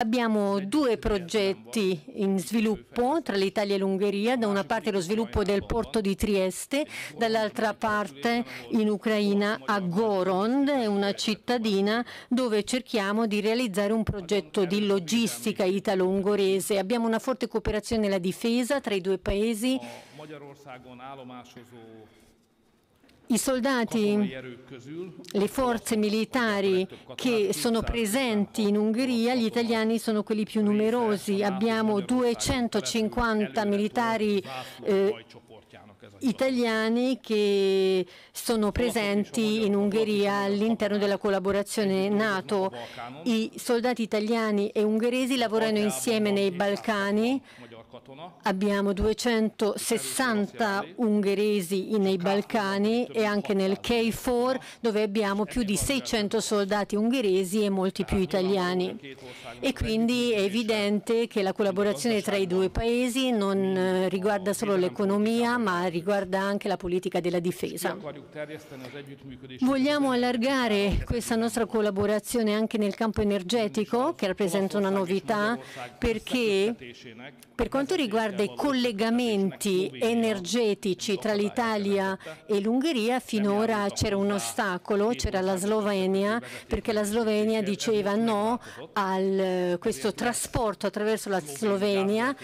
Abbiamo due progetti in sviluppo tra l'Italia e l'Ungheria, da una parte lo sviluppo del porto di Trieste, dall'altra parte in Ucraina a Gorond, una cittadina dove cerchiamo di realizzare un progetto di logistica italo-ungorese. Abbiamo una forte cooperazione nella difesa tra i due paesi. I soldati, le forze militari che sono presenti in Ungheria, gli italiani sono quelli più numerosi. Abbiamo 250 militari eh, italiani che sono presenti in Ungheria all'interno della collaborazione NATO. I soldati italiani e ungheresi lavorano insieme nei Balcani Abbiamo 260 ungheresi nei Balcani e anche nel K4 dove abbiamo più di 600 soldati ungheresi e molti più italiani. E quindi è evidente che la collaborazione tra i due paesi non eh, riguarda solo l'economia ma riguarda anche la politica della difesa. Vogliamo allargare questa nostra collaborazione anche nel campo energetico che rappresenta una novità perché eh. per quanto riguarda i collegamenti energetici tra l'Italia e l'Ungheria, finora c'era un ostacolo, c'era la Slovenia, perché la Slovenia diceva no a eh, questo trasporto attraverso la Slovenia